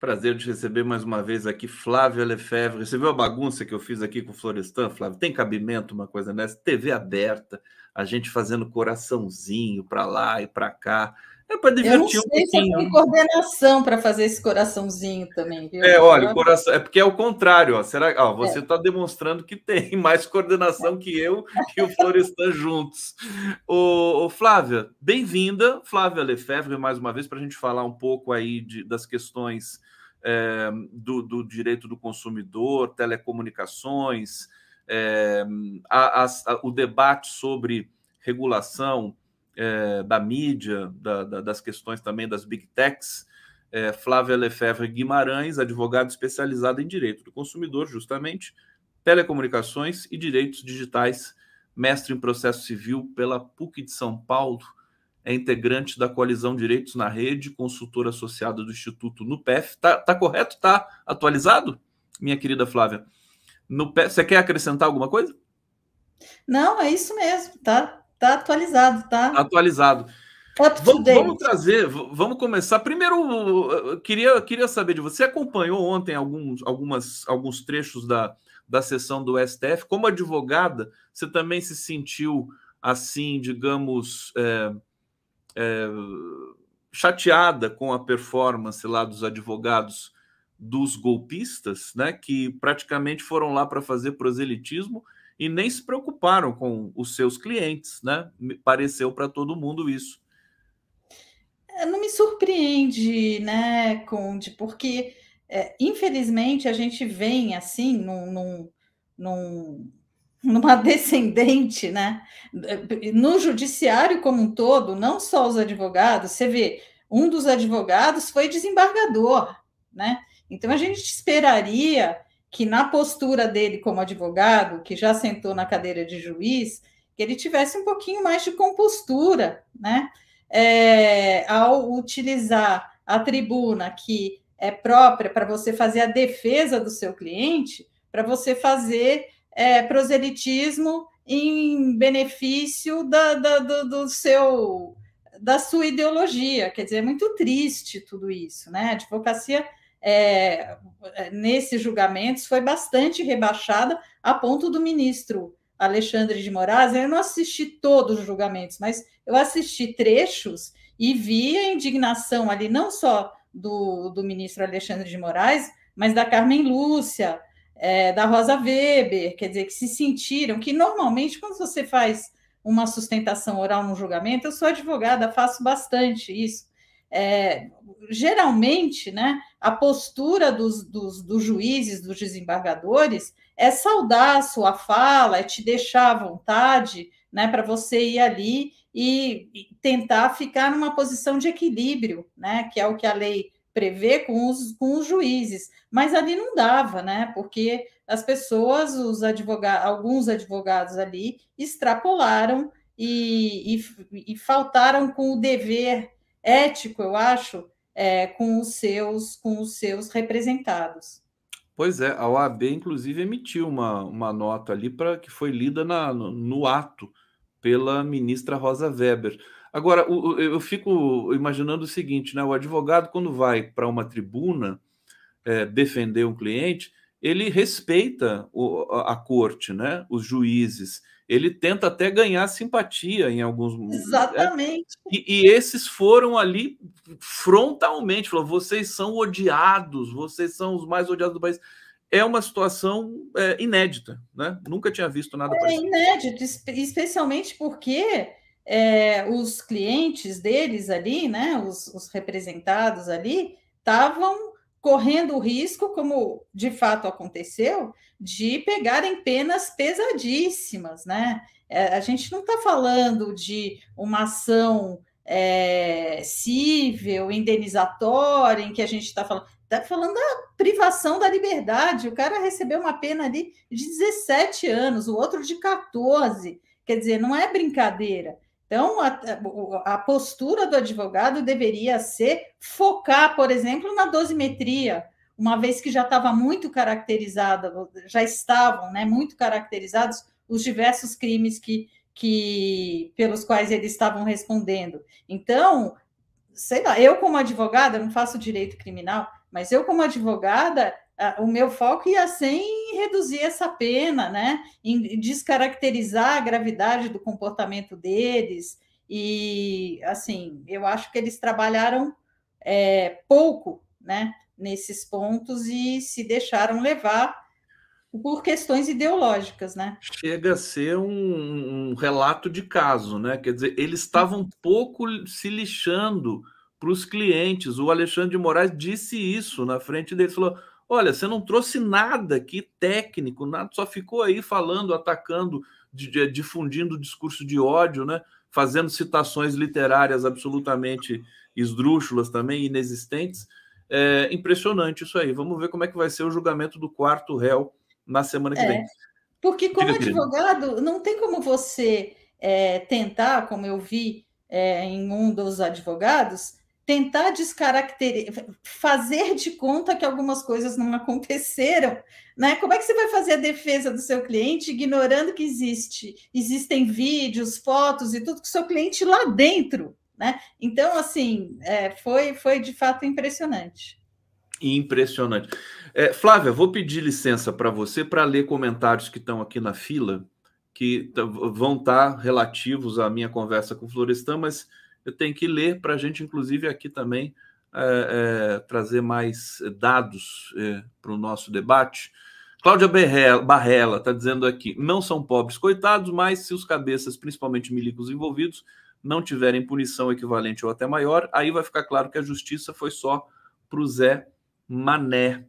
Prazer de receber mais uma vez aqui Flávio Lefebvre. Você viu a bagunça que eu fiz aqui com o Florestan, Flávio? Tem cabimento uma coisa nessa? TV aberta, a gente fazendo coraçãozinho para lá e para cá. É para divertir eu não sei um pouquinho. Se eu né? coordenação para fazer esse coraçãozinho também. Viu? É, olha, coração é porque é o contrário. Ó. Será? É. você está é. demonstrando que tem mais coordenação que eu e o Florestan juntos. Ô, ô Flávia, bem-vinda, Flávia Lefebvre, mais uma vez para a gente falar um pouco aí de, das questões é, do, do, direito do consumidor, telecomunicações, é, a, a, a, o debate sobre regulação é, da mídia, da, da, das questões também das big techs, é, Flávia Lefebvre Guimarães, advogada especializada em direito do consumidor, justamente, telecomunicações e direitos digitais, mestre em processo civil pela PUC de São Paulo, é integrante da coalizão Direitos na Rede, consultor associado do Instituto NUPEF. Está Tá, correto? Tá atualizado, minha querida Flávia? No você quer acrescentar alguma coisa? Não, é isso mesmo, tá Tá atualizado, tá? Atualizado. Vamos, trazer, vamos começar. Primeiro, uh, uh, queria, queria saber de você. Acompanhou ontem alguns, algumas, alguns trechos da, da sessão do STF. Como advogada, você também se sentiu assim, digamos, é, é, chateada com a performance lá dos advogados dos golpistas, né? Que praticamente foram lá para fazer proselitismo e nem se preocuparam com os seus clientes, né? Pareceu para todo mundo isso. É, não me surpreende, né, Conde, porque é, infelizmente a gente vem assim num, num, num, numa descendente, né? No judiciário como um todo, não só os advogados, você vê, um dos advogados foi desembargador, né? Então a gente esperaria que na postura dele como advogado, que já sentou na cadeira de juiz, que ele tivesse um pouquinho mais de compostura, né? É, ao utilizar a tribuna que é própria para você fazer a defesa do seu cliente, para você fazer é, proselitismo em benefício da, da, do, do seu da sua ideologia. Quer dizer, é muito triste tudo isso, né? A advocacia é, é nesses julgamentos foi bastante rebaixada, a ponto do ministro Alexandre de Moraes. Eu não assisti todos os julgamentos, mas eu assisti trechos e vi a indignação ali, não só do, do ministro Alexandre de Moraes, mas da Carmen Lúcia, é, da Rosa Weber, quer dizer, que se sentiram que normalmente quando você faz uma sustentação oral num julgamento, eu sou advogada, faço bastante isso é, geralmente, né, a postura dos, dos, dos, juízes, dos desembargadores, é saudar a sua fala, é te deixar à vontade, né, para você ir ali e, tentar ficar numa posição de equilíbrio, né, que é o que a lei prevê com os, com os juízes. Mas ali não dava, né, porque as pessoas, os advogados, alguns advogados ali extrapolaram e, e, e faltaram com o dever ético, eu acho, é, com os seus com os seus representados. Pois é, a OAB inclusive emitiu uma, uma nota ali para que foi lida na, no, no, ato pela ministra Rosa Weber. Agora, o, eu fico imaginando o seguinte, né? O advogado, quando vai para uma tribuna é, defender um cliente, ele respeita o, a, a, corte, né? Os juízes. Ele tenta até ganhar simpatia em alguns é, Exatamente. É, e, e, esses foram ali frontalmente, falou: vocês são odiados, vocês são os mais odiados do país. É uma situação é, inédita, né? Nunca tinha visto nada é parecido. É inédito, especialmente porque é, os clientes deles ali, né? Os, os representados ali, estavam correndo o risco, como de fato aconteceu, de pegarem penas pesadíssimas, né? É, a gente não está falando de uma ação é, civil, indenizatória, em que a gente está falando. Está falando da privação da liberdade. O cara recebeu uma pena ali de 17 anos, o outro de 14. Quer dizer, não é brincadeira. Então, a, a postura do advogado deveria ser focar, por exemplo, na dosimetria, uma vez que já estava muito caracterizada, já estavam né, muito caracterizados os diversos crimes que, que pelos quais eles estavam respondendo. Então, sei lá, eu como advogada, não faço direito criminal, mas eu como advogada, o meu foco ia ser em reduzir essa pena, né? Em descaracterizar a gravidade do comportamento deles. E, assim, eu acho que eles trabalharam é, pouco, né? Nesses pontos e se deixaram levar por questões ideológicas, né? Chega a ser um, um relato de caso, né? Quer dizer, eles estavam pouco se lixando para os clientes. O Alexandre de Moraes disse isso na frente dele, falou: Olha, você não trouxe nada aqui técnico, nada, só ficou aí falando, atacando, difundindo discurso de ódio, né? fazendo citações literárias absolutamente esdrúxulas também, inexistentes. É impressionante isso aí. Vamos ver como é que vai ser o julgamento do quarto réu na semana que é, vem. Porque, como Diga, advogado, querido. não tem como você é, tentar, como eu vi é, em um dos advogados, tentar descaracterizar, fazer de conta que algumas coisas não aconteceram, né? Como é que você vai fazer a defesa do seu cliente ignorando que existe, existem vídeos, fotos e tudo que o seu cliente lá dentro, né? Então, assim, é, foi, foi de fato impressionante. Impressionante. É, Flávia, vou pedir licença para você para ler comentários que estão aqui na fila, que vão estar tá relativos à minha conversa com o Florestan, mas eu tenho que ler para a gente, inclusive, aqui também é, é, trazer mais dados é, para o nosso debate. Cláudia Barrela está dizendo aqui: não são pobres coitados, mas se os cabeças, principalmente milicos envolvidos, não tiverem punição equivalente ou até maior, aí vai ficar claro que a justiça foi só para o Zé Mané.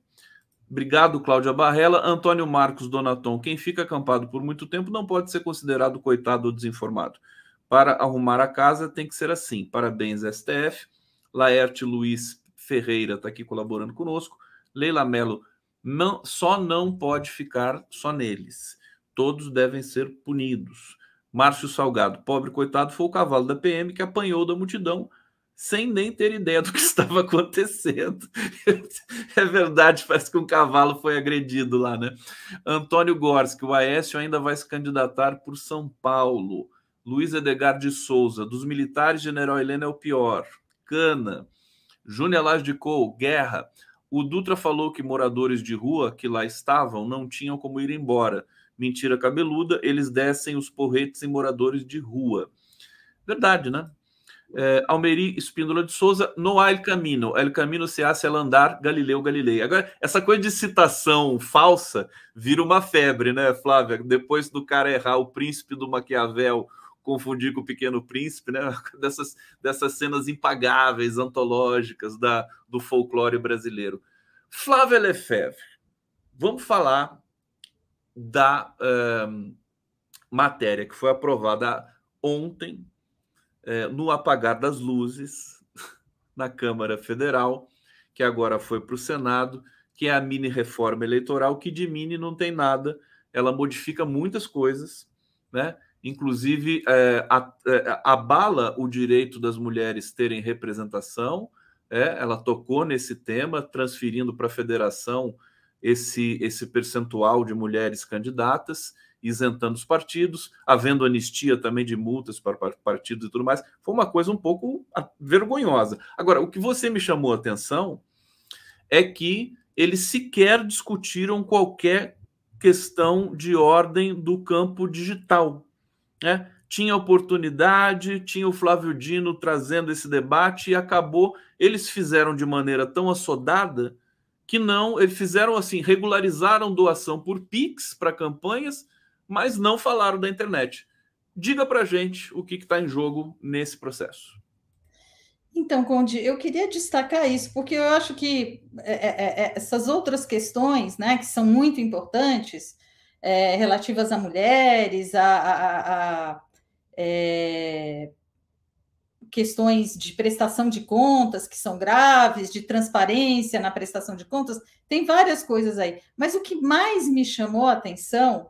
Obrigado, Cláudia Barrela. Antônio Marcos Donaton, quem fica acampado por muito tempo não pode ser considerado coitado ou desinformado. Para arrumar a casa tem que ser assim. Parabéns, STF. Laerte Luiz Ferreira está aqui colaborando conosco. Leila Mello, não, só não pode ficar só neles. Todos devem ser punidos. Márcio Salgado, pobre coitado, foi o cavalo da PM que apanhou da multidão sem nem ter ideia do que estava acontecendo. é verdade, parece que um cavalo foi agredido lá, né? Antônio Gorski, o Aécio ainda vai se candidatar por São Paulo. Luiz Edgar de Souza, dos militares, General Helena é o pior. Cana, Júnior Lage de Cou, guerra. O Dutra falou que moradores de rua que lá estavam não tinham como ir embora. Mentira cabeluda, eles descem os porretes em moradores de rua. Verdade, né? É, Almeri Espíndola de Souza, no há el camino, el camino se hace al andar, Galileu Galilei. Agora, essa coisa de citação falsa vira uma febre, né, Flávia? Depois do cara errar o príncipe do Maquiavel, confundir com o Pequeno Príncipe, né? dessas, dessas cenas impagáveis, antológicas da, do folclore brasileiro. Flávia Lefebvre, vamos falar da eh, matéria que foi aprovada ontem, eh, no apagar das luzes, na Câmara Federal, que agora foi para o Senado, que é a mini reforma eleitoral, que de mini não tem nada, ela modifica muitas coisas, né? inclusive é, a, é, abala o direito das mulheres terem representação. É, ela tocou nesse tema, transferindo para a federação esse, esse percentual de mulheres candidatas, isentando os partidos, havendo anistia também de multas para partidos e tudo mais. Foi uma coisa um pouco ah, vergonhosa. Agora, o que você me chamou a atenção é que eles sequer discutiram qualquer questão de ordem do campo digital né? Tinha oportunidade, tinha o Flávio Dino trazendo esse debate e acabou. Eles fizeram de maneira tão assodada que não, eles fizeram assim, regularizaram doação por Pix para campanhas, mas não falaram da internet. Diga para gente o que está em jogo nesse processo. Então, Conde, eu queria destacar isso, porque eu acho que é, é, é, essas outras questões, né, que são muito importantes, é, relativas a mulheres, a, a, a é, questões de prestação de contas que são graves, de transparência na prestação de contas, tem várias coisas aí. Mas o que mais me chamou a atenção,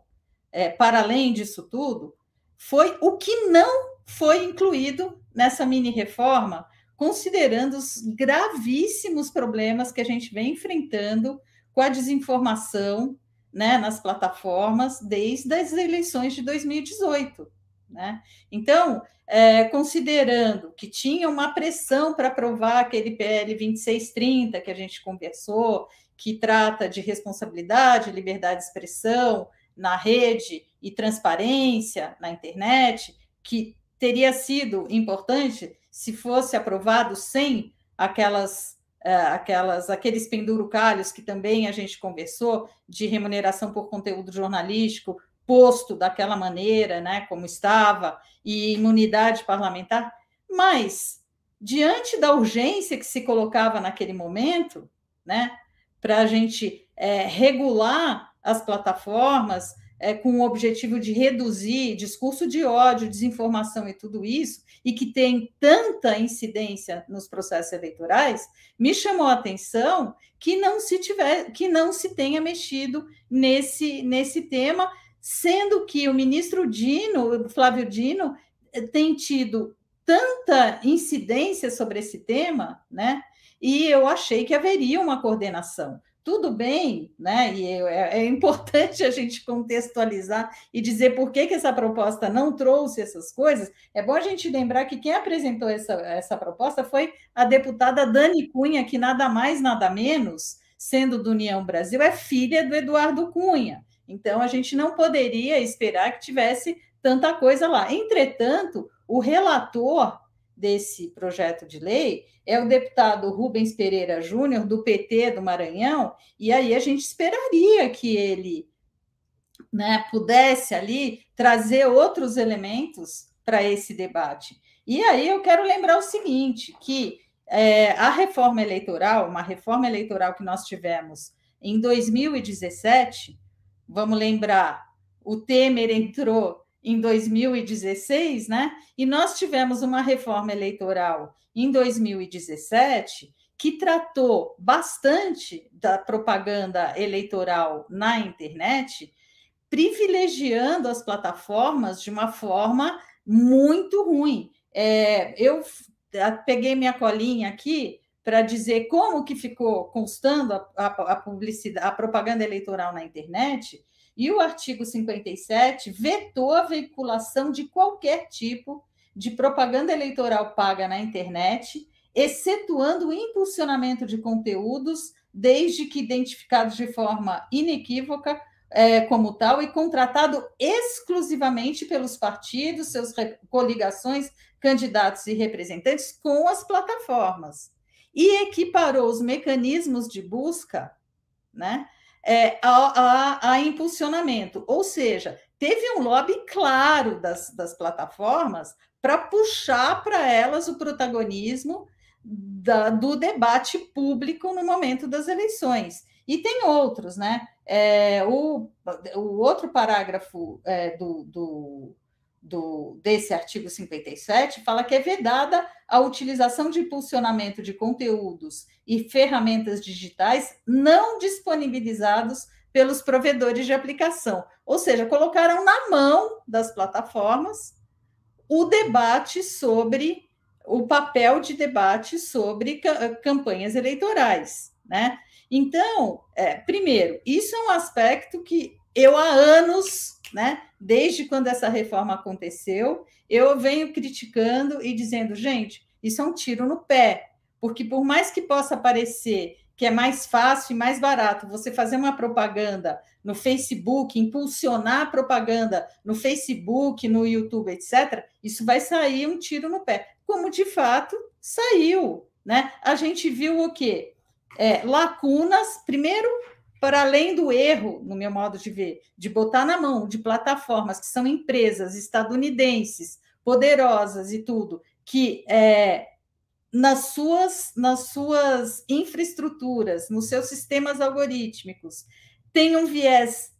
é, para além disso tudo, foi o que não foi incluído nessa mini reforma, considerando os gravíssimos problemas que a gente vem enfrentando com a desinformação né, nas plataformas desde as eleições de 2018. Né? Então, é, considerando que tinha uma pressão para aprovar aquele PL 2630 que a gente conversou, que trata de responsabilidade, liberdade de expressão na rede e transparência na internet, que teria sido importante se fosse aprovado sem aquelas é, aquelas, aqueles pendurucalhos que também a gente conversou, de remuneração por conteúdo jornalístico, posto daquela maneira, né, como estava, e imunidade parlamentar, mas diante da urgência que se colocava naquele momento, né, para a gente é, regular as plataformas, é, com o objetivo de reduzir discurso de ódio, desinformação e tudo isso, e que tem tanta incidência nos processos eleitorais, me chamou a atenção que não se tiver, que não se tenha mexido nesse, nesse tema, sendo que o ministro Dino, Flávio Dino, eh, tem tido tanta incidência sobre esse tema, né? E eu achei que haveria uma coordenação tudo bem, né? E é, é, importante a gente contextualizar e dizer por que, que essa proposta não trouxe essas coisas. É bom a gente lembrar que quem apresentou essa, essa proposta foi a deputada Dani Cunha, que nada mais, nada menos, sendo do União Brasil, é filha do Eduardo Cunha. Então a gente não poderia esperar que tivesse tanta coisa lá. Entretanto, o relator desse projeto de lei é o deputado Rubens Pereira Júnior, do PT do Maranhão, e aí a gente esperaria que ele né, pudesse ali trazer outros elementos para esse debate. E aí eu quero lembrar o seguinte: que é, a reforma eleitoral, uma reforma eleitoral que nós tivemos em 2017, vamos lembrar, o Temer entrou em 2016, né? E nós tivemos uma reforma eleitoral em 2017 que tratou bastante da propaganda eleitoral na internet, privilegiando as plataformas de uma forma muito ruim. É, eu peguei minha colinha aqui para dizer como que ficou constando a, a, a publicidade, a propaganda eleitoral na internet. E o artigo 57 vetou a veiculação de qualquer tipo de propaganda eleitoral paga na internet, excetuando o impulsionamento de conteúdos, desde que identificados de forma inequívoca é, como tal e contratado exclusivamente pelos partidos, seus coligações, candidatos e representantes com as plataformas. E equiparou os mecanismos de busca, né? é, a, a, a impulsionamento. Ou seja, teve um lobby claro das, das plataformas para puxar para elas o protagonismo da, do debate público no momento das eleições. E tem outros, né? É, o, o outro parágrafo é, do, do, do, desse artigo 57 fala que é vedada a utilização de impulsionamento de conteúdos e ferramentas digitais não disponibilizados pelos provedores de aplicação. Ou seja, colocaram na mão das plataformas o debate sobre o papel de debate sobre eh, campanhas eleitorais, né? Então, é, primeiro, isso é um aspecto que eu há anos, né, desde quando essa reforma aconteceu, eu venho criticando e dizendo, gente, isso é um tiro no pé, porque por mais que possa parecer que é mais fácil e mais barato você fazer uma propaganda no Facebook, impulsionar a propaganda no Facebook, no YouTube, etc., isso vai sair um tiro no pé. Como de fato saiu, né? A gente viu o quê? É, lacunas, primeiro para além do erro, no meu modo de ver, de botar na mão de plataformas que são empresas estadunidenses, poderosas e tudo, que é, nas, suas, nas suas infraestruturas, nos seus sistemas algorítmicos, tem um viés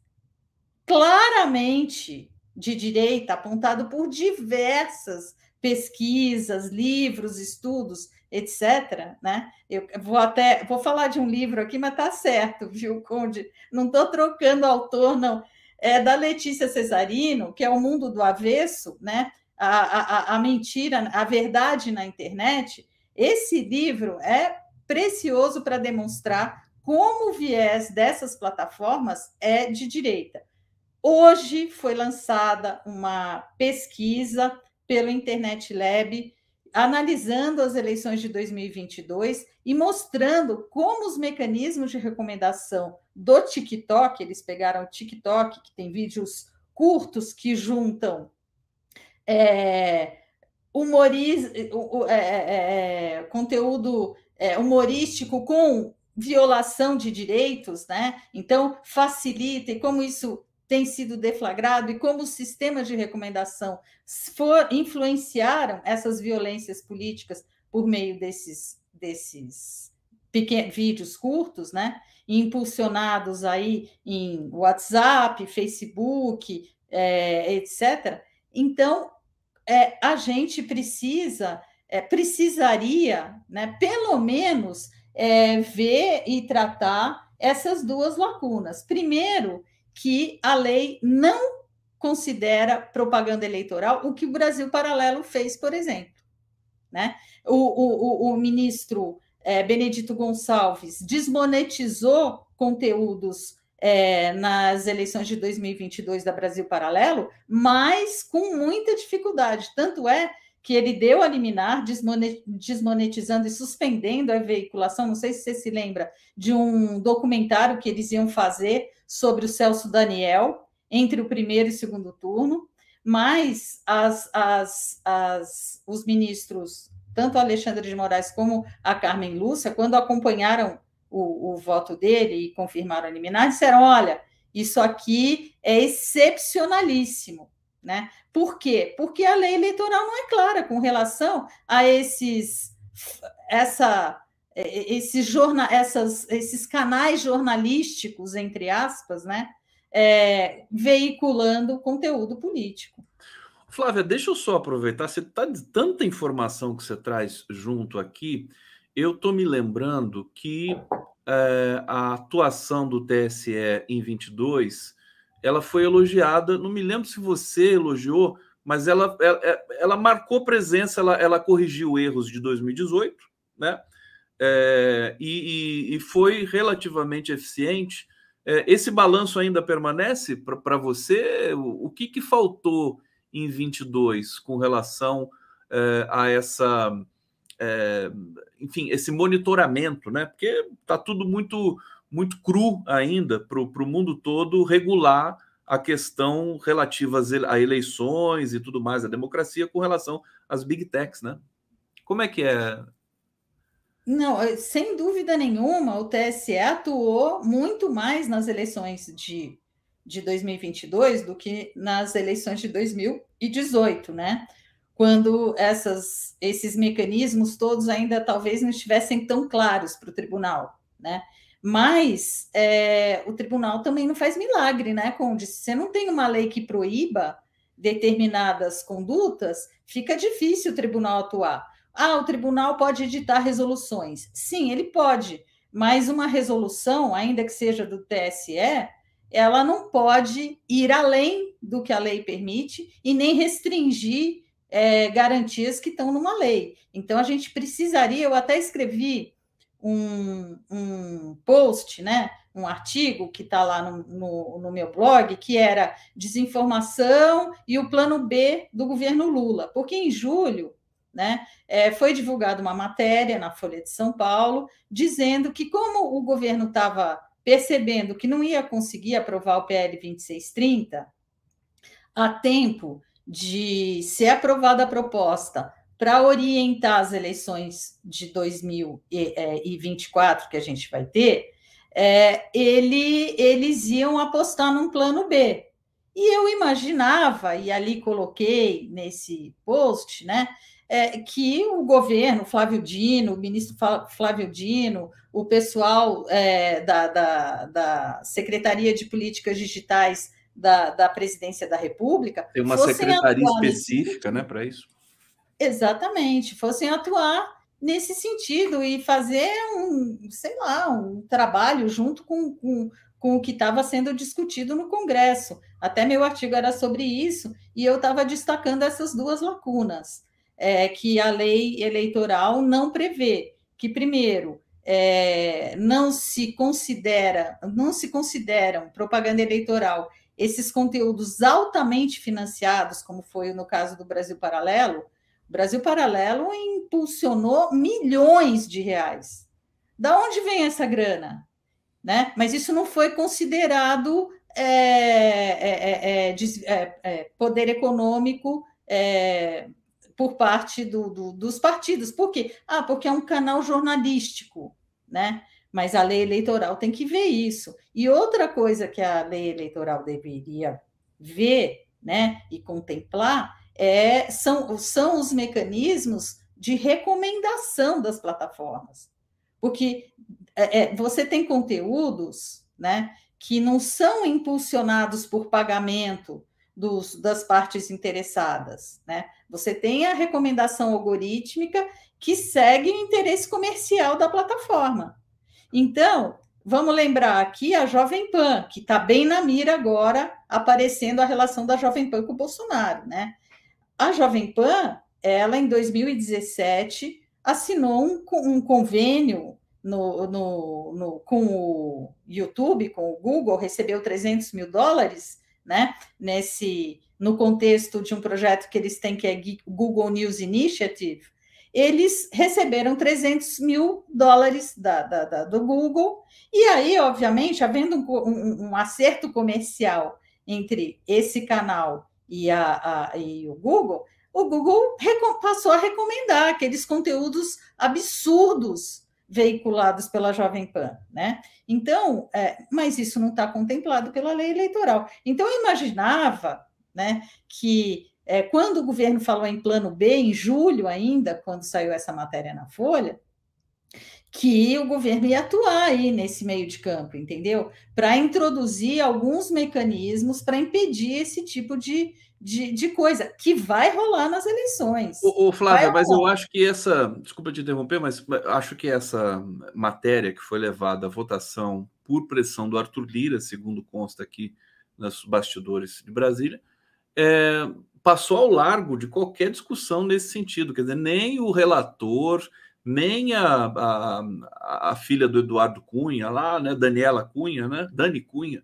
claramente de direita, apontado por diversas pesquisas, livros, estudos, etc. Né? Eu vou até vou falar de um livro aqui, mas tá certo, viu, Conde? Não estou trocando autor, não. É da Letícia Cesarino, que é o mundo do avesso, né? A, a, a mentira, a verdade na internet. Esse livro é precioso para demonstrar como o viés dessas plataformas é de direita. Hoje foi lançada uma pesquisa pelo Internet Lab analisando as eleições de 2022 e mostrando como os mecanismos de recomendação do TikTok, eles pegaram o TikTok, que tem vídeos curtos que juntam é, humoriz, é, é, é, conteúdo é, humorístico com violação de direitos, né? Então facilita e como isso tem sido deflagrado e como os sistemas de recomendação for, influenciaram essas violências políticas por meio desses, desses pequenos, vídeos curtos, né? Impulsionados aí em WhatsApp, Facebook, é, etc. Então, é, a gente precisa, é, precisaria, né, pelo menos, é, ver e tratar essas duas lacunas. Primeiro, que a lei não considera propaganda eleitoral, o que o Brasil Paralelo fez, por exemplo. Né? O, o, o ministro é, Benedito Gonçalves desmonetizou conteúdos é, nas eleições de 2022 da Brasil Paralelo, mas com muita dificuldade. Tanto é que ele deu a liminar, desmonetizando e suspendendo a veiculação. Não sei se você se lembra de um documentário que eles iam fazer sobre o Celso Daniel entre o primeiro e segundo turno, mas as, as, as, os ministros, tanto Alexandre de Moraes como a Carmen Lúcia, quando acompanharam o, o voto dele e confirmaram a liminar, disseram: olha, isso aqui é excepcionalíssimo. Né? Por quê? Porque a lei eleitoral não é clara com relação a esses essa é, é, esses, jorna, essas, esses canais jornalísticos, entre aspas, né, é, veiculando conteúdo político. Flávia, deixa eu só aproveitar, você tá de tanta informação que você traz junto aqui, eu estou me lembrando que é, a atuação do TSE em 22, ela foi elogiada, não me lembro se você elogiou, mas ela, ela, é, ela marcou presença, ela, ela corrigiu erros de 2018, né? é, e, e, foi relativamente eficiente. É, esse balanço ainda permanece para você? O, o, que, que faltou em 22 com relação é, a essa, é, enfim, esse monitoramento, né? Porque está tudo muito, muito cru ainda para o mundo todo regular a questão relativa a eleições e tudo mais, a democracia com relação às big techs, né? Como é que é não, eh, sem dúvida nenhuma, o TSE atuou muito mais nas eleições de, de 2022 do que nas eleições de 2018, né? Quando essas, esses mecanismos todos ainda talvez não estivessem tão claros para o tribunal, né? Mas é, o tribunal também não faz milagre, né, Conde? Se você não tem uma lei que proíba determinadas condutas, fica difícil o tribunal atuar. Ah, o tribunal pode editar resoluções. Sim, ele pode, mas uma resolução, ainda que seja do TSE, ela não pode ir além do que a lei permite e nem restringir é, garantias que estão numa lei. Então, a gente precisaria, eu até escrevi um, um post, né, um artigo que está lá no, no, no, meu blog, que era Desinformação e o Plano B do governo Lula, porque em julho né? É, foi divulgada uma matéria na Folha de São Paulo dizendo que, como o governo estava percebendo que não ia conseguir aprovar o PL 2630 a tempo de ser aprovada a proposta para orientar as eleições de 2024 é, que a gente vai ter, é, ele, eles iam apostar num plano B. E eu imaginava, e ali coloquei nesse post, né, é, que o governo, Flávio Dino, o ministro Flávio Dino, o pessoal é, da, da, da, Secretaria de Políticas Digitais da, da Presidência da República. Tem uma secretaria atuar, específica né, para isso. Exatamente, fossem atuar nesse sentido e fazer um, sei lá, um trabalho junto com, com, com o que estava sendo discutido no Congresso. Até meu artigo era sobre isso, e eu estava destacando essas duas lacunas é, que a lei eleitoral não prevê, que primeiro é, não se considera, não se consideram propaganda eleitoral esses conteúdos altamente financiados, como foi no caso do Brasil Paralelo, o Brasil Paralelo impulsionou milhões de reais. Da onde vem essa grana? Né? Mas isso não foi considerado é, é, é, poder econômico por parte do, do, dos partidos. Por quê? Ah, porque é um canal jornalístico, né? Mas a lei eleitoral tem que ver isso. E outra coisa que a lei eleitoral deveria ver, né, e contemplar é, são, são os mecanismos de recomendação das plataformas. Porque é, é você tem conteúdos né, que não são impulsionados por pagamento, dos, das partes interessadas. Né? Você tem a recomendação algorítmica que segue o interesse comercial da plataforma. Então, vamos lembrar aqui a Jovem Pan, que está bem na mira agora, aparecendo a relação da Jovem Pan com o Bolsonaro. Né? A Jovem Pan, ela em 2017 assinou um, um convênio no, no, no, com o YouTube, com o Google, recebeu 300 mil dólares né? Nesse no contexto de um projeto que eles têm que é Google News Initiative, eles receberam 300 mil dólares da, da, da, do Google, e aí, obviamente, havendo um, um, acerto comercial entre esse canal e, a, a, e o Google, o Google passou a recomendar aqueles conteúdos absurdos veiculados pela Jovem Pan, né? Então, é, mas isso não está contemplado pela lei eleitoral. Então, eu imaginava, né, que é, quando o governo falou em plano B, em julho ainda, quando saiu essa matéria na Folha, que o governo ia atuar aí nesse meio de campo, entendeu? Para introduzir alguns mecanismos para impedir esse tipo de, de, de coisa que vai rolar nas eleições. O, Flávio, mas eu acho que essa, desculpa te interromper, mas acho que essa matéria que foi levada à votação por pressão do Arthur Lira, segundo consta aqui nos bastidores de Brasília, é, passou ao largo de qualquer discussão nesse sentido. Quer dizer, nem o relator, nem a, a, a filha do Eduardo Cunha lá, né, Daniela Cunha, né, Dani Cunha,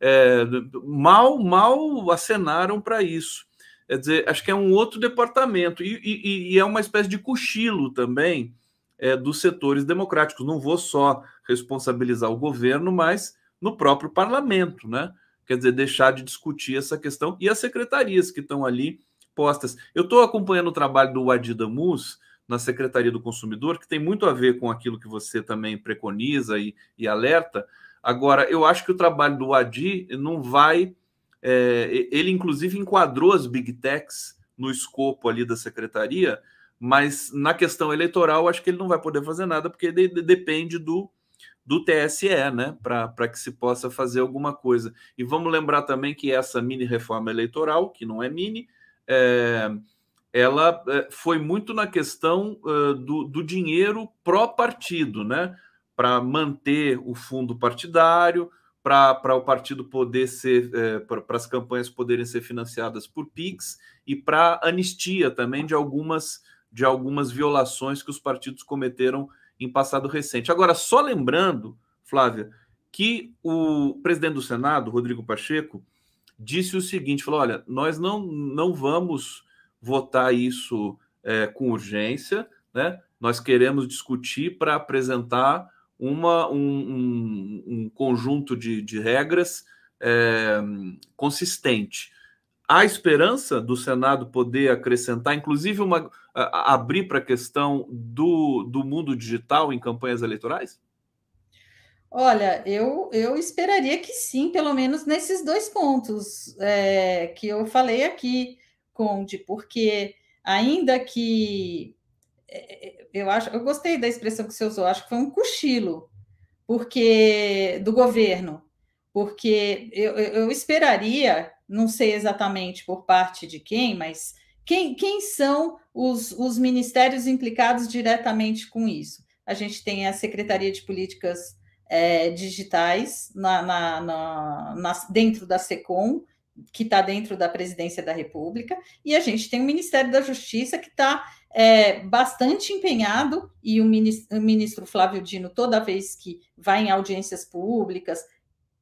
é, mal, mal acenaram para isso. Quer dizer, acho que é um outro departamento, e, e, e é uma espécie de cochilo também é, dos setores democráticos. Não vou só responsabilizar o governo, mas no próprio parlamento, né? Quer dizer, deixar de discutir essa questão e as secretarias que estão ali postas. Eu estou acompanhando o trabalho do Adida Mus na Secretaria do Consumidor, que tem muito a ver com aquilo que você também preconiza e, e alerta. Agora, eu acho que o trabalho do Adi não vai. É, ele, inclusive, enquadrou as big techs no escopo ali da secretaria, mas na questão eleitoral, acho que ele não vai poder fazer nada, porque ele depende do, do TSE, né, para que se possa fazer alguma coisa. E vamos lembrar também que essa mini reforma eleitoral, que não é mini, é, ela é, foi muito na questão uh, do, do dinheiro pró-partido, né? para manter o fundo partidário, para o partido poder ser, é, para as campanhas poderem ser financiadas por PIX e para anistia também de algumas, de algumas violações que os partidos cometeram em passado recente. Agora, só lembrando, Flávia, que o presidente do Senado, Rodrigo Pacheco, disse o seguinte: falou, olha, nós não, não vamos votar isso é, com urgência, né? Nós queremos discutir para apresentar uma, um, um, um conjunto de, de regras é, consistente. Há esperança do Senado poder acrescentar, inclusive, uma, a, abrir para a questão do, do mundo digital em campanhas eleitorais? Olha, eu, eu esperaria que sim, pelo menos nesses dois pontos é, que eu falei aqui, Conde, porque ainda que é, é, é, eu acho, eu gostei da expressão que você usou, acho que foi um cochilo, porque do governo, porque eu, eu esperaria, não sei exatamente por parte de quem, mas quem, quem são os, os ministérios implicados diretamente com isso? A gente tem a Secretaria de Políticas é, digitais na, na, na, na, dentro da SECOM, que está dentro da presidência da República, e a gente tem o Ministério da Justiça, que está é, bastante empenhado, e o ministro, o ministro Flávio Dino, toda vez que vai em audiências públicas,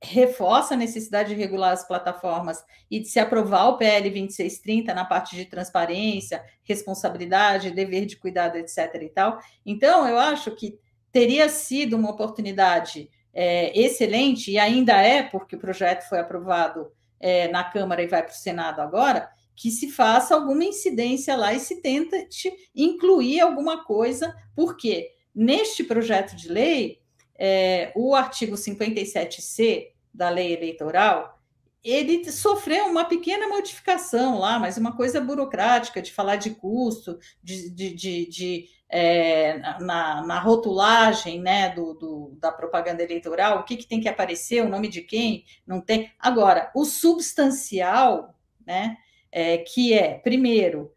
reforça a necessidade de regular as plataformas e de se aprovar o PL 2630 na parte de transparência, responsabilidade, dever de cuidado, etc. e tal. Então, eu acho que teria sido uma oportunidade é, excelente, e ainda é, porque o projeto foi aprovado é, na Câmara e vai para o Senado agora, que se faça alguma incidência lá e se tente incluir alguma coisa, porque neste projeto de lei, é, o artigo 57C da lei eleitoral, ele sofreu uma pequena modificação lá, mas uma coisa burocrática de falar de custo, de, de, de, de é, na, na, rotulagem né, do, do, da propaganda eleitoral, o que, que tem que aparecer, o nome de quem, não tem. Agora, o substancial, né? é, que é, primeiro,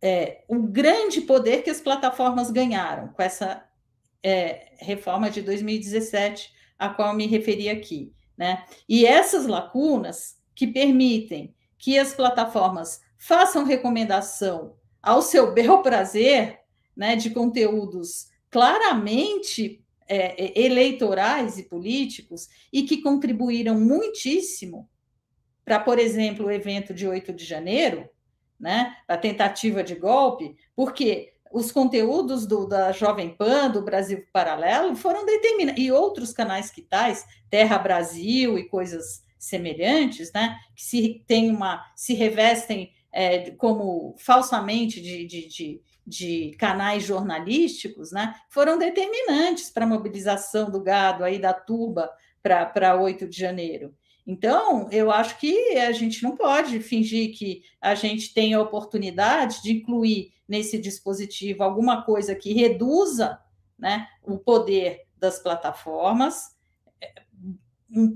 é, o grande poder que as plataformas ganharam com essa é, reforma de 2017, a qual me referi aqui. Né? E essas lacunas que permitem que as plataformas façam recomendação ao seu bel prazer né, de conteúdos claramente é, é, eleitorais e políticos e que contribuíram muitíssimo para, por exemplo, o evento de 8 de janeiro, né, a tentativa de golpe, porque os conteúdos do, da Jovem Pan, do Brasil Paralelo, foram determinados, e outros canais que tais, Terra Brasil e coisas semelhantes, né, que se tem uma, se revestem é, como falsamente de, de, de, de, canais jornalísticos, né, foram determinantes para a mobilização do gado aí da turba para 8 de janeiro. Então, eu acho que a gente não pode fingir que a gente tem a oportunidade de incluir nesse dispositivo alguma coisa que reduza né, o poder das plataformas, eh,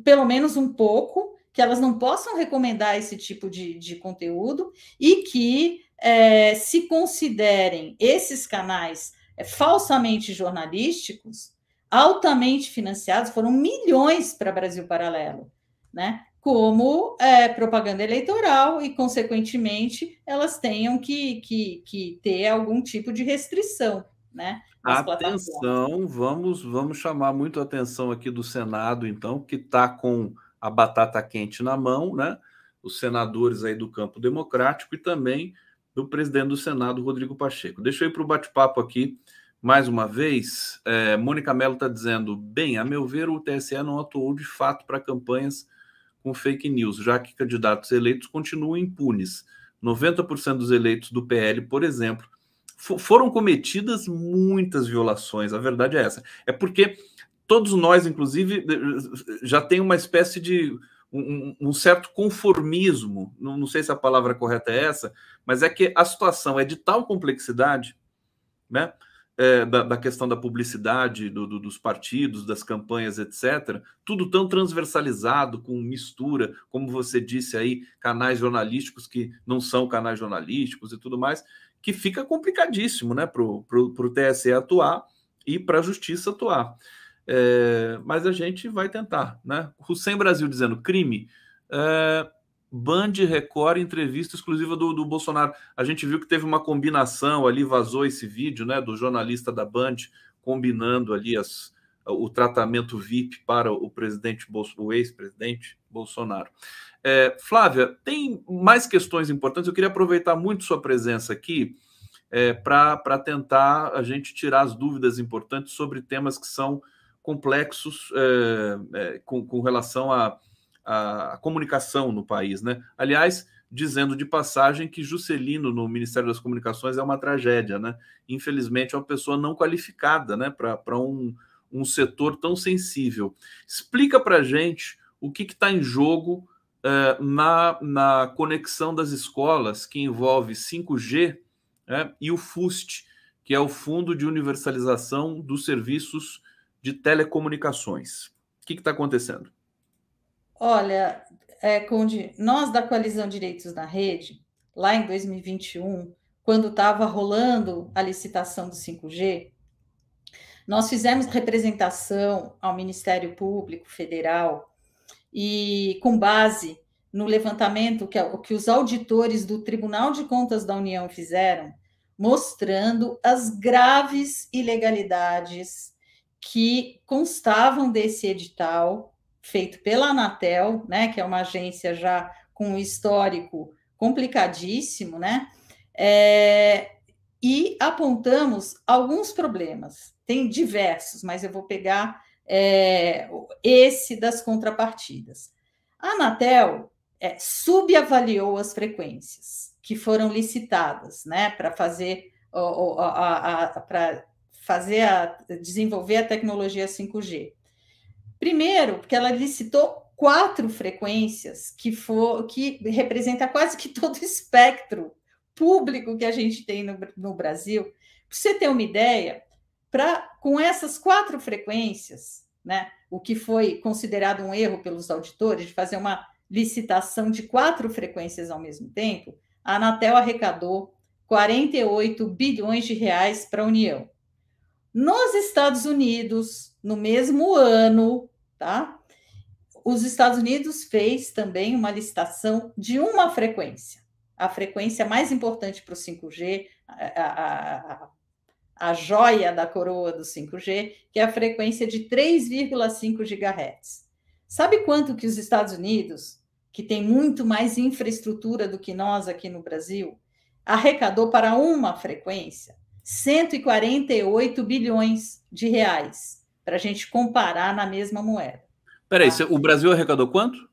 pelo menos um pouco, que elas não possam recomendar esse tipo de, de conteúdo e que é, se considerem esses canais eh, falsamente jornalísticos, altamente financiados, foram milhões para Brasil Paralelo né? Como é, propaganda eleitoral e, consequentemente, elas tenham que, que, que ter algum tipo de restrição, né? Atenção, vamos, vamos chamar muito a atenção aqui do Senado, então, que está com a batata quente na mão, né? Os senadores aí do campo democrático e também do presidente do Senado, Rodrigo Pacheco. Deixa eu ir para o bate-papo aqui mais uma vez. É, Mônica Mello está dizendo: bem, a meu ver, o TSE não atuou de fato para campanhas com fake news, já que candidatos eleitos continuam impunes. 90% dos eleitos do PL, por exemplo, foram cometidas muitas violações, a verdade é essa. É porque todos nós, inclusive, eh, eh, já tem uma espécie de um, um, certo conformismo, não, não sei se a palavra correta é essa, mas é que a situação é de tal complexidade, né? é, da, da, questão da publicidade, do, do, dos partidos, das campanhas, etc., tudo tão transversalizado, com mistura, como você disse aí, canais jornalísticos que não são canais jornalísticos e tudo mais, que fica complicadíssimo né, para o TSE atuar e para a justiça atuar. É, mas a gente vai tentar. Né? sem Brasil dizendo crime. É, Band Record entrevista exclusiva do, do Bolsonaro. A gente viu que teve uma combinação ali, vazou esse vídeo, né, do jornalista da Band combinando ali as, o tratamento VIP para o presidente o ex-presidente Bolsonaro. É, Flávia, tem mais questões importantes. Eu queria aproveitar muito sua presença aqui é, para tentar a gente tirar as dúvidas importantes sobre temas que são complexos é, é, com, com relação a a, a comunicação no país, né? Aliás, dizendo de passagem que Juscelino no Ministério das Comunicações é uma tragédia, né? Infelizmente, é uma pessoa não qualificada, né, para um, um setor tão sensível. Explica para gente o que está em jogo eh, na, na conexão das escolas, que envolve 5G né? e o FUST, que é o Fundo de Universalização dos Serviços de Telecomunicações. O que está acontecendo? Olha, é, Conde, nós da Coalizão Direitos na Rede, lá em 2021, quando estava rolando a licitação do 5G, nós fizemos representação ao Ministério Público Federal e com base no levantamento que, é que os auditores do Tribunal de Contas da União fizeram, mostrando as graves ilegalidades que constavam desse edital feito pela Anatel, né, que é uma agência já com um histórico complicadíssimo, né, é, e apontamos alguns problemas. Tem diversos, mas eu vou pegar é, esse das contrapartidas. A Anatel é, subavaliou as frequências que foram licitadas, né, para fazer para fazer a, desenvolver a tecnologia 5G. Primeiro, porque ela licitou quatro frequências que for que representa quase que todo o espectro público que a gente tem no, no Brasil. Para você ter uma ideia, para com essas quatro frequências, né, o que foi considerado um erro pelos auditores de fazer uma licitação de quatro frequências ao mesmo tempo, a Anatel arrecadou 48 bilhões de reais para a União. Nos Estados Unidos, no mesmo ano, tá? Os Estados Unidos fez também uma licitação de uma frequência, a frequência mais importante para o 5G, a, a, a joia da coroa do 5G, que é a frequência de 3,5 GHz. Sabe quanto que os Estados Unidos, que tem muito mais infraestrutura do que nós aqui no Brasil, arrecadou para uma frequência? 148 bilhões de reais para a gente comparar na mesma moeda. Peraí, tá? o Brasil arrecadou quanto?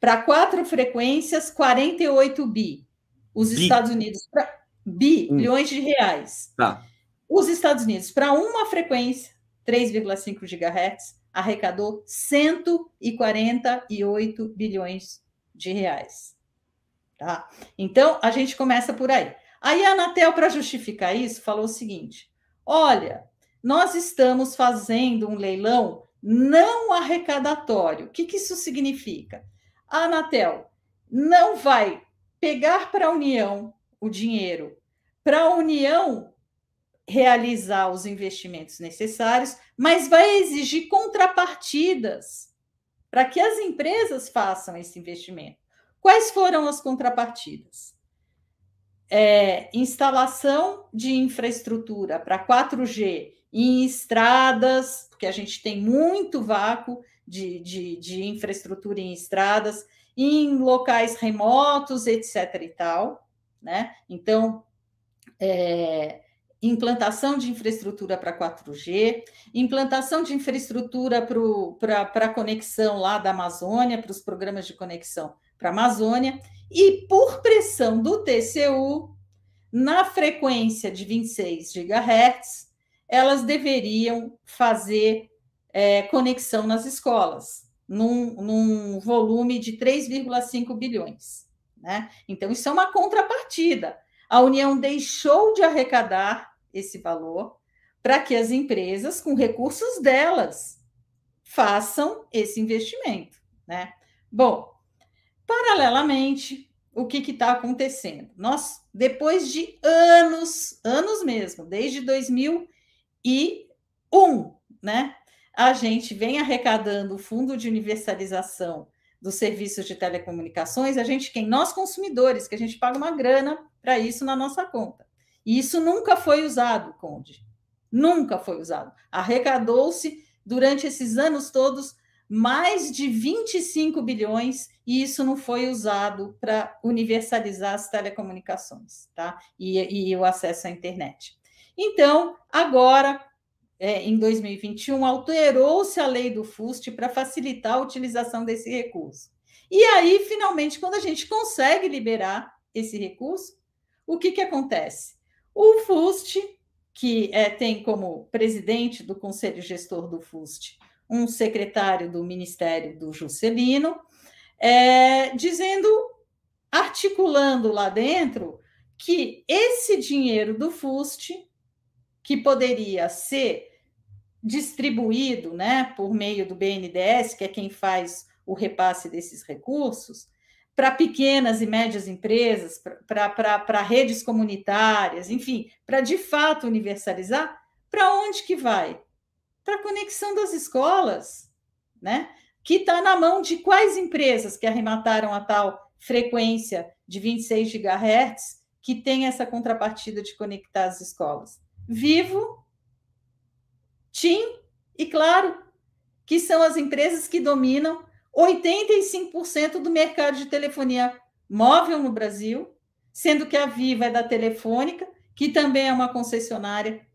Para quatro frequências, 48 bi. Os bi. Estados Unidos, pra... bi, hum. bilhões de reais. Tá. Os Estados Unidos, para uma frequência, 3,5 GHz, arrecadou 148 bilhões de reais. Tá? Então, a gente começa por aí. Aí a Anatel, para justificar isso, falou o seguinte: olha, nós estamos fazendo um leilão não arrecadatório. O que, que isso significa? A Anatel não vai pegar para a União o dinheiro, para a União realizar os investimentos necessários, mas vai exigir contrapartidas para que as empresas façam esse investimento. Quais foram as contrapartidas? É, instalação de infraestrutura para 4G em estradas, porque a gente tem muito vácuo de, de, de infraestrutura em estradas, em locais remotos, etc. e tal, né? Então, é, implantação de infraestrutura para 4G, implantação de infraestrutura para a conexão lá da Amazônia, para os programas de conexão para a Amazônia, e por pressão do TCU, na frequência de 26 GHz, elas deveriam fazer é, conexão nas escolas, num, num volume de 3,5 bilhões. Né? Então, isso é uma contrapartida. A União deixou de arrecadar esse valor para que as empresas, com recursos delas, façam esse investimento. Né? Bom, paralelamente, o que está acontecendo? Nós, depois de anos, anos mesmo, desde 2000 e um, né? A gente vem arrecadando o fundo de universalização dos serviços de telecomunicações, a gente quem nós consumidores, que a gente paga uma grana para isso na nossa conta. E isso nunca foi usado, Conde. Nunca foi usado. Arrecadou-se durante esses anos todos mais de 25 bilhões e isso não foi usado para universalizar as telecomunicações, tá? E, e o acesso à internet. Então, agora, é, em 2021, alterou-se a lei do FUST para facilitar a utilização desse recurso. E aí, finalmente, quando a gente consegue liberar esse recurso, o que, que acontece? O FUST, que é, tem como presidente do Conselho Gestor do FUST um secretário do Ministério do Juscelino, é, dizendo, articulando lá dentro, que esse dinheiro do FUST que poderia ser distribuído né, por meio do BNDES, que é quem faz o repasse desses recursos, para pequenas e médias empresas, para redes comunitárias, enfim, para de fato universalizar, para onde que vai? Para a conexão das escolas, né? que está na mão de quais empresas que arremataram a tal frequência de 26 GHz que tem essa contrapartida de conectar as escolas? Vivo, TIM e Claro, que são as empresas que dominam 85% do mercado de telefonia móvel no Brasil, sendo que a Viva é da Telefônica, que também é uma concessionária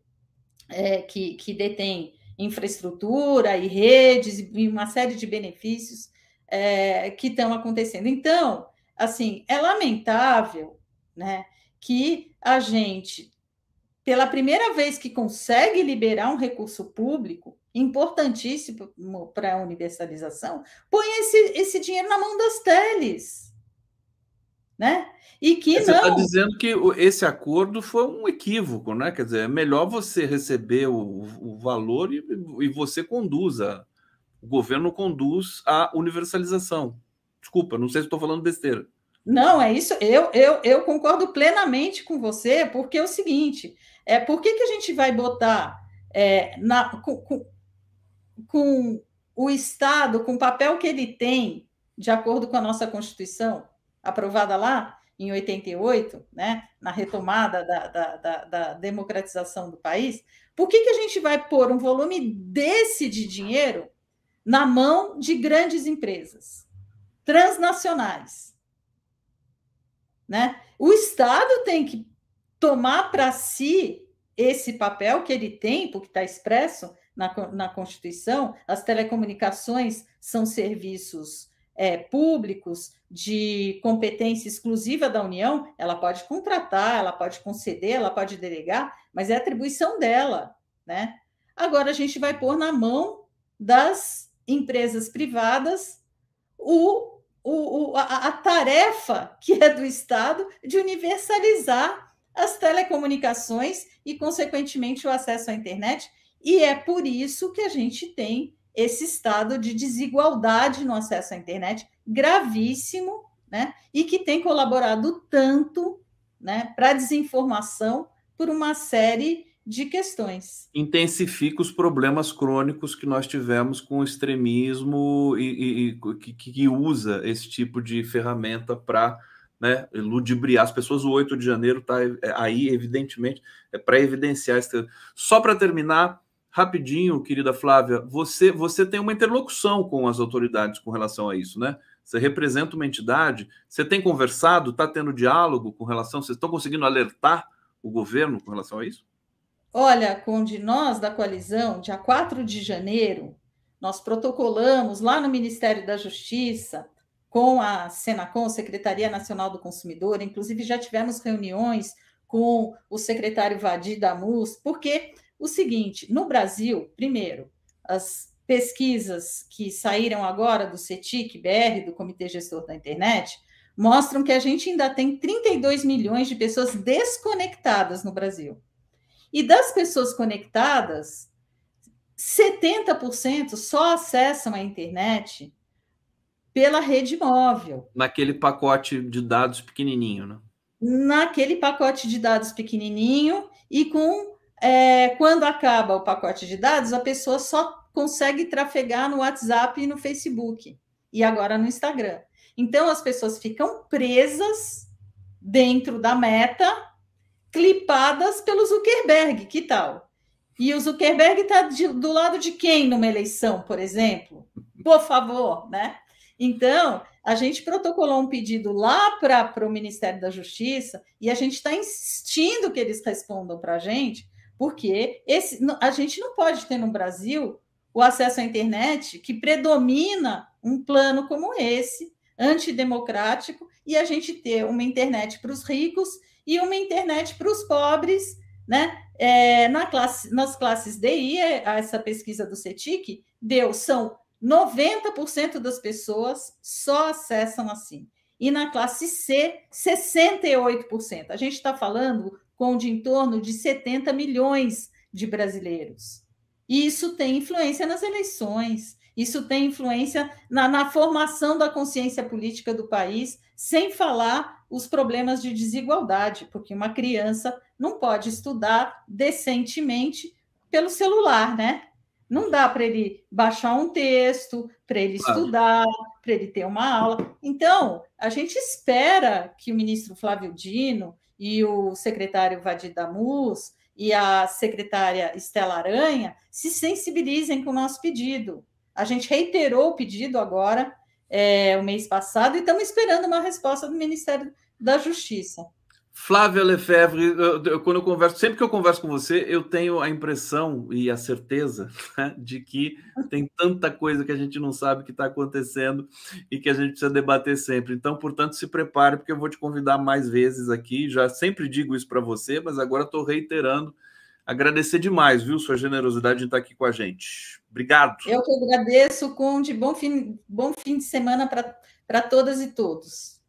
é, que, que detém infraestrutura e redes e uma série de benefícios é, que estão acontecendo. Então, assim, é lamentável né, que a gente pela primeira vez que consegue liberar um recurso público, importantíssimo para a universalização, põe esse, esse dinheiro na mão das teles. Né? E que você tá não. Você está dizendo que esse acordo foi um equívoco, né? Quer dizer, é melhor você receber o, o valor e, e você conduza. O governo conduz a universalização. Desculpa, não sei se estou falando besteira. Não, é isso. Eu, eu, eu concordo plenamente com você, porque é o seguinte: é, por que, que a gente vai botar é, na, com, com, o Estado, com o papel que ele tem, de acordo com a nossa Constituição, aprovada lá em 88, né, na retomada da, da, da, da democratização do país, por que, que a gente vai pôr um volume desse de dinheiro na mão de grandes empresas transnacionais? Né? O Estado tem que tomar para si esse papel que ele tem, porque está expresso na, na Constituição, as telecomunicações são serviços é, públicos de competência exclusiva da União, ela pode contratar, ela pode conceder, ela pode delegar, mas é atribuição dela, né? Agora a gente vai pôr na mão das empresas privadas o, o, o a, a tarefa que é do Estado de universalizar as telecomunicações e, consequentemente, o acesso à internet. E é por isso que a gente tem esse estado de desigualdade no acesso à internet gravíssimo, né? E que tem colaborado tanto, né, para a desinformação por uma série de questões. Intensifica os problemas crônicos que nós tivemos com o extremismo e, e, e que, que usa esse tipo de ferramenta para né, ludibriar as pessoas. O 8 de janeiro está é, aí, evidentemente, é para evidenciar isso. Só para terminar, rapidinho, querida Flávia, você, você tem uma interlocução com as autoridades com relação a isso, né? Você representa uma entidade, você tem conversado, está tendo diálogo com relação, vocês estão conseguindo alertar o governo com relação a isso? Olha, Conde, nós da coalizão, dia 4 de janeiro, nós protocolamos lá no Ministério da Justiça com a Senacom, Secretaria Nacional do Consumidor, inclusive já tivemos reuniões com o secretário Vadir Damus. porque o seguinte, no Brasil, primeiro, as pesquisas que saíram agora do CETIC BR, do Comitê Gestor da Internet, mostram que a gente ainda tem 32 milhões de pessoas desconectadas no Brasil. E das pessoas conectadas, 70% só acessam a internet pela rede móvel. Naquele pacote de dados pequenininho, né? Naquele pacote de dados pequenininho e com é, quando acaba o pacote de dados, a pessoa só consegue trafegar no WhatsApp e no Facebook e agora no Instagram. Então as pessoas ficam presas dentro da meta, clipadas pelo Zuckerberg, que tal? E o Zuckerberg está do lado de quem numa eleição, por exemplo? Por favor, né? Então, a gente protocolou um pedido lá para o Ministério da Justiça e a gente está insistindo que eles respondam para a gente, porque esse, a gente não pode ter no Brasil o acesso à internet que predomina um plano como esse, antidemocrático, e a gente ter uma internet para os ricos e uma internet para os pobres, né? É, na classe, nas classes DI, é, essa pesquisa do CETIC deu, são 90% das pessoas só acessam assim. E na classe C, 68%. A gente está falando com de em torno de 70 milhões de brasileiros. E isso tem influência nas eleições, isso tem influência na, na formação da consciência política do país, sem falar os problemas de desigualdade, porque uma criança não pode estudar decentemente pelo celular, né? Não dá para ele baixar um texto, para ele estudar, para ele ter uma aula. Então, a gente espera que o ministro Flávio Dino e o secretário Vadir Damus e a secretária Estela Aranha se sensibilizem com o nosso pedido. A gente reiterou o pedido agora, é, o mês passado, e estamos esperando uma resposta do Ministério da Justiça. Flávia Lefebvre, eu, eu, quando eu converso, sempre que eu converso com você, eu tenho a impressão e a certeza né, de que tem tanta coisa que a gente não sabe que está acontecendo e que a gente precisa debater sempre. Então, portanto, se prepare, porque eu vou te convidar mais vezes aqui. Já sempre digo isso para você, mas agora estou reiterando. Agradecer demais, viu, sua generosidade em estar tá aqui com a gente. Obrigado. Eu que agradeço, Conde. Bom fim, bom fim de semana para todas e todos.